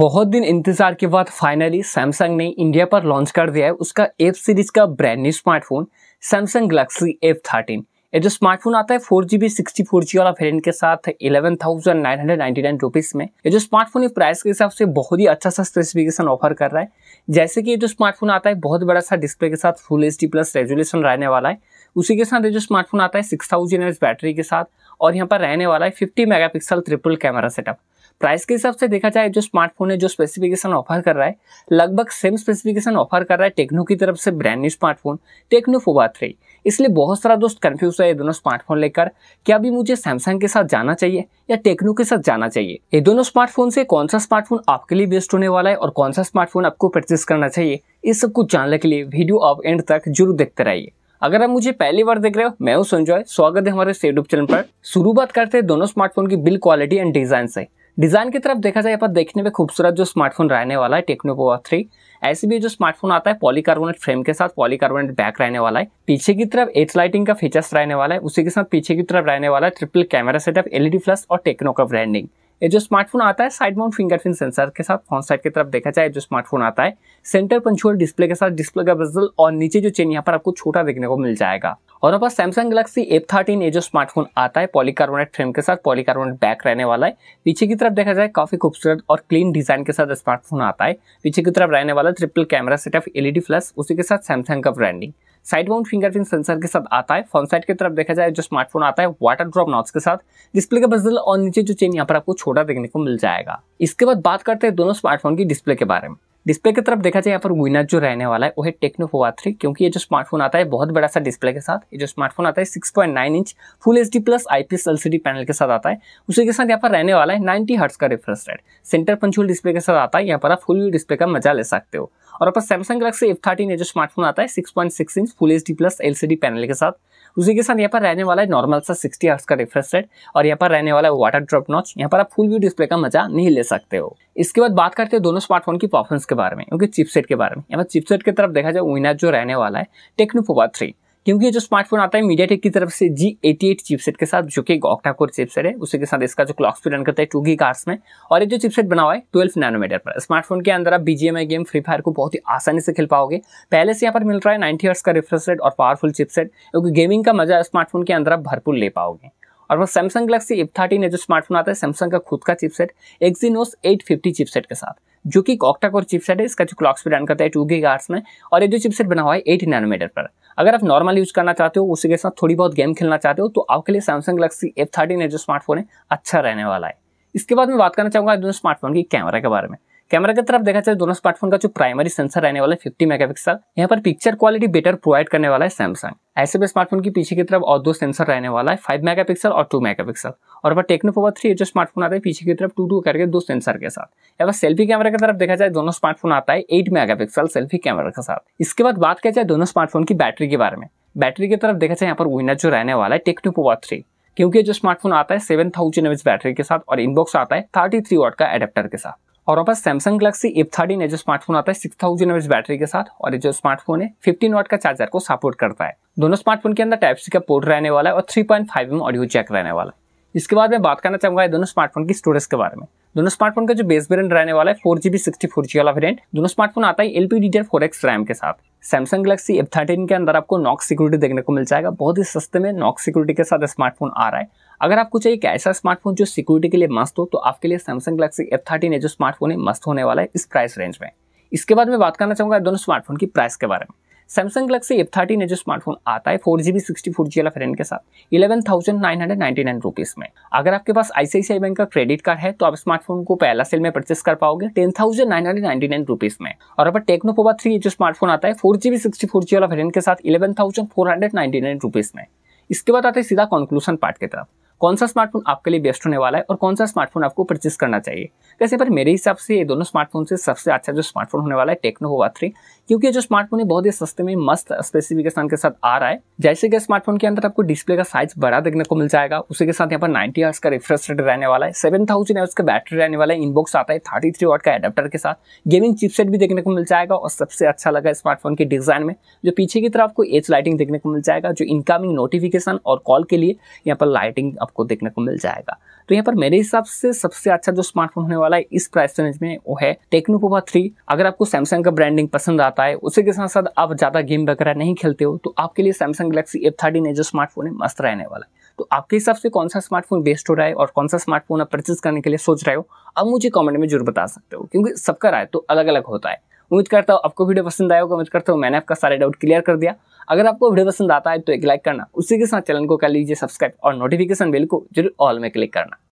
बहुत दिन इंतजार के बाद फाइनली सैमसंग ने इंडिया पर लॉन्च कर दिया है उसका एफ सीरीज का brand new smartphone Samsung Galaxy F thirteen ये जो स्मार्टफोन आता है four G B sixty four G वाला वेरियंट के साथ eleven thousand nine hundred ninety nine rupees में ये जो स्मार्टफोन प्राइस के हिसाब से बहुत ही अच्छा सा स्पेसिफिकेशन ऑफर कर रहा है जैसे कि ये जो स्मार्टफोन आता है बहुत बड़ा सा डिस्प्ले के साथ full H D plus resolution रहने वाला है उसी के साथ ये जो स्मार्टफोन आता है सिक्स थाउजेंड बैटरी के साथ और यहाँ पर रहने वाला है fifty mega pixel triple camera setup price के हिसाब से देखा जाए जो स्मार्टफोन है जो स्पेसिफिकेशन ऑफर कर रहा है लगभग सेम स्पेसिफिकेशन ऑफर कर रहा है टेक्नो की तरफ से brand new smartphone Tecno Pova three इसलिए बहुत सारा दोस्त कन्फ्यूज है ये दोनों स्मार्टफोन लेकर क्या अभी मुझे सैमसंग के साथ जाना चाहिए या टेक्नो के साथ जाना चाहिए ये दोनों स्मार्टफोन से कौन सा स्मार्टफोन आपके लिए बेस्ट होने वाला है और कौन सा स्मार्टफोन आपको परचेस करना चाहिए इस सब कुछ जानने के लिए वीडियो आप एंड तक जरूर देखते रहिए अगर आप मुझे पहली बार देख रहे हो मैं हूं संजॉय स्वागत है हमारे यूट्यूब चैनल पर शुरू बात करते हैं दोनों स्मार्टफोन की बिल क्वालिटी एंड डिजाइन से डिज़ाइन की तरफ देखा जाए पर देखने में खूबसूरत जो स्मार्टफोन रहने वाला है पोवा थ्री ऐसे भी जो स्मार्टफोन आता है पॉलीकार्बोनेट फ्रेम के साथ पॉलीकार्बोनेट बैक रहने वाला है पीछे की तरफ एच लाइटिंग का फीचर्स रहने वाला है उसी के साथ पीछे की तरफ रहने वाला है triple camera setup LED plus और टेक्नो का ब्रांडिंग ये जो स्मार्टफोन आता है साइड माउंट फिंगरप्रिंट सेंसर के साथ फ्रंट साइड की तरफ देखा जाए जो स्मार्टफोन आता है सेंटर पंचुअल डिस्प्ले के साथ डिस्प्ले का बजल और नीचे जो चेन यहाँ पर आपको छोटा देखने को मिल जाएगा और हमारे पास सैमसंग गलेक्सी एफ थर्टीन ये जो स्मार्टफोन आता है पॉलीकार्बोनेट फ्रेम के साथ पॉलीकार्बोनेट बैक रहने वाला है पीछे की तरफ देखा जाए काफ़ी खूबसूरत और क्लीन डिजाइन के साथ स्मार्टफोन आता है पीछे की तरफ रहने वाला triple camera setup LED flash उसी के साथ सैमसंग का branding side mounted fingerprint sensor के साथ आता है फ्रंट साइड की तरफ देखा जाए जो स्मार्टफोन आता है वाटर ड्रॉप नॉट्स के साथ डिस्प्ले का बजल और नीचे जो चेन यहाँ पर आपको छोटा देखने को मिल जाएगा इसके बाद बात करते हैं दोनों स्मार्टफोन की डिस्प्ले के बारे में डिस्प्ले की तरफ देखा जाए यहाँ पर विनर जो रहने वाला है वो है टेक्नो फोवा थ्री क्योंकि ये जो स्मार्टफोन आता है बहुत बड़ा सा डिस्प्ले के साथ ये जो स्मार्टफोन आता है 6.9 inch full H D plus I P panel के साथ आता है उसी के साथ यहाँ पर रहने वाला है नाइनटी हर्ट्स का रिफ्रेश रेट सेंटर पंचुअल डिस्प्ले के साथ आता है यहाँ पर आप फुल डिस्प्ले का मजा ले सकते हो और अपन सैमसंग गलेक्सी एफ थर्टीन जो स्मार्टफोन आता है six point six inch full H D plus L panel के साथ उसी के साथ यहाँ पर रहने वाला है नॉर्मल सा सिक्सटी आर्स का रिफ्रेश रेट और यहाँ पर रहने वाला है वाटर ड्रॉप नॉच यहाँ पर आप फुल व्यू डिस्प्ले का मजा नहीं ले सकते हो इसके बाद बात करते हैं दोनों स्मार्टफोन की परफॉर्मेंस के बारे में क्योंकि चिपसेट के बारे में यहाँ पर चिपसेट की तरफ देखा जाए विनर जो रहने वाला है टेक्नो फोबा थ्री क्योंकि जो स्मार्टफोन आता है मीडियाटेक की तरफ से जी एटी एट चिपसेट के साथ जो कि एक ऑक्टा कोर चिपसेट है उसी के साथ इसका जो क्लॉक स्पीड रन करता है टू गी कार्स में और ये जो चिपसेट बना हुआ है ट्वेल्व नैनोमीटर पर स्मार्टफोन के अंदर आप बीजीएमआई गेम फ्री फायर को बहुत ही आसानी से खेल पाओगे पहले से यहाँ पर मिल रहा है नाइनटी हर्स का रिफ्रेश रेट और पावरफुल चिपसेट क्योंकि गेमिंग का मजा स्मार्टफोन के अंदर आप भरपूर ले पाओगे और वो सैमसंग गलेक्सी एफ थर्टीन जो स्मार्टफोन आता है सैमसंग का खुद का chipset Exynos eight fifty chipset के साथ जो कि ऑक्टा कोर चिपसेट है इसका जो क्लॉक स्पीड रन करता है टू गी में और ये जो चिपसेट बना हुआ है एट नैनोमीटर पर अगर आप नॉर्मल यूज करना चाहते हो उसी के साथ थोड़ी बहुत गेम खेलना चाहते हो तो आपके लिए सैमसंग गलेक्सी एफ थर्टीन जो स्मार्टफोन है अच्छा रहने वाला है इसके बाद मैं बात करना चाहूँगा स्मार्टफोन की कैमरा के बारे में कैमरा की तरफ देखा जाए तो दोनों स्मार्टफोन का जो प्राइमरी सेंसर रहने वाला है फिफ्टी मेगापिक्सल यहाँ पर पिक्चर क्वालिटी बेटर प्रोवाइड करने वाला है सैमसंग ऐसे में स्मार्टफोन की पीछे की तरफ और दो सेंसर रहने वाला है फाइव मेगापिक्सल और टू मेगापिक्सल और अगर टेक्नो पावर थ्री जो स्मार्टफोन आता है पीछे की तरफ टू टू करके दो सेंसर के साथ अगर सेल्फी कैमरा की तरफ देखा जाए दोनों स्मार्टफोन आता है एट मेगापिक्सल सेल्फी कैमरा के साथ इसके बाद बात किया जाए दोनों स्मार्टफोन की बैटरी के बारे में बैटरी की तरफ देखा जाए यहाँ पर विनर जो रहने वाला है टेक्नो पावर थ्री क्योंकि जो स्मार्टफोन आता है सेवन थाउजेंड बैटरी के साथ और इनबॉक्स आता है थर्टी थ्री वॉट का एडेप्टर के साथ और वहाँ पास Samsung Galaxy F thirteen जो स्मार्टफोन आता है सिक्स थाउजेंड एमएच बैटरी के साथ और ये जो स्मार्टफोन है फिफ्टीन वाट का चार्जर को सपोर्ट करता है दोनों स्मार्टफोन के अंदर टाइप सी का पोर्ट रहने वाला है और three point five M audio jack रहने वाला है इसके बाद मैं बात करना चाहूँगा दोनों स्मार्टफोन की स्टोरेज के बारे में दोनों स्मार्टफोन का जो बेस वेरियंट रहने वाला है four GB sixty four G वाला वेरियंट दोनों स्मार्टफोन आता है L P D four X RAM के साथ सैमसंग गलेक्सी एफ थर्टीन के अंदर आपको नॉक सिक्योरिटी देखने को मिल जाएगा बहुत ही सस्ते में नॉक सिक्योरिटी के साथ स्मार्टफोन आ रहा है अगर आपको चाहिए एक ऐसा स्मार्टफोन जो सिक्योरिटी के लिए मस्त हो तो आपके लिए सैमसंग गलेक्सी एफ थर्टीन जो स्मार्टफोन है मस्त होने वाला है इस प्राइस रेंज में इसके बाद मैं बात करना चाहूंगा दोनों स्मार्टफोन की प्राइस के बारे में सैमसंग गलेक्सी एफ थर्टीन ने जो स्मार्टफोन आता है four G B sixty four G वाला रैम के साथ eleven thousand nine hundred ninety nine rupees में अगर आपके पास आईसीआईसीआई बैंक का क्रेडिट कार्ड है तो आप स्मार्टफोन को पहला सेल में परचेस कर पाओगे ten thousand nine hundred ninety nine rupees में और अब टेक्नोपोवा थ्री जो स्मार्टफोन आता है four G B sixty four G वाला रैम के साथ eleven thousand four hundred ninety nine rupees में इसके बाद आते हैं सीधा कंक्लूशन पार्ट की तरफ कौन सा स्मार्टफोन आपके लिए बेस्ट होने वाला है और कौन सा स्मार्टफोन आपको परचेस करना चाहिए कैसे पर मेरे हिसाब से ये दोनों स्मार्टफोन से सबसे अच्छा जो स्मार्टफोन होने वाला है टेक्नो होगा थ्री क्योंकि जो स्मार्टफोन है बहुत ही सस्ते में मस्त स्पेसिफिकेशन के साथ आ रहा है जैसे कि स्मार्टफोन के अंदर आपको डिस्प्ले का साइज बड़ा देखने को मिल जाएगा उसी के साथ यहाँ पर नाइनटी आर्स का रिफ्रेश रेट रहने वाला है सेवन थाउजेंड का बैटरी रहने वाला है इनबॉक्स आता है थर्टी थ्री का एडप्टर के साथ गेमिंग चिपसेट भी देखने को मिल जाएगा और सबसे अच्छा लगा स्मार्टफोन के डिजाइन में जो पीछे की तरफ आपको एच लाइटिंग देखने को मिल जाएगा जो इनकमिंग नोटिफिकेशन और कॉल के लिए यहाँ पर लाइटिंग आपको देखने को मिल जाएगा तो यहाँ पर मेरे हिसाब से सबसे अच्छा जो स्मार्टफोन होने वाला है इस प्राइस रेंज में वो है टेक्नो पोवा थ्री अगर आपको सैमसंग का ब्रांडिंग पसंद आता है उसी के साथ साथ आप ज़्यादा गेम वगैरह नहीं खेलते हो तो आपके लिए सैमसंग गलेक्सी एफ थर्टीन जो स्मार्टफोन है मस्त रहने वाला है तो आपके हिसाब से कौन सा स्मार्टफोन बेस्ट हो रहा है और कौन सा स्मार्टफोन आप परचेज करने के लिए सोच रहे हो आप मुझे कॉमेंट में जरूर बता सकते हो क्योंकि सबका राय तो अलग अलग होता है उम्मीद करता हूँ आपको वीडियो पसंद आया होगा उम्मीद करता हूँ मैंने आपका सारे डाउट क्लियर कर दिया अगर आपको वीडियो पसंद आता है तो एक लाइक करना उसी के साथ चैनल को कर लीजिए सब्सक्राइब और नोटिफिकेशन बिल को जरूर ऑल में क्लिक करना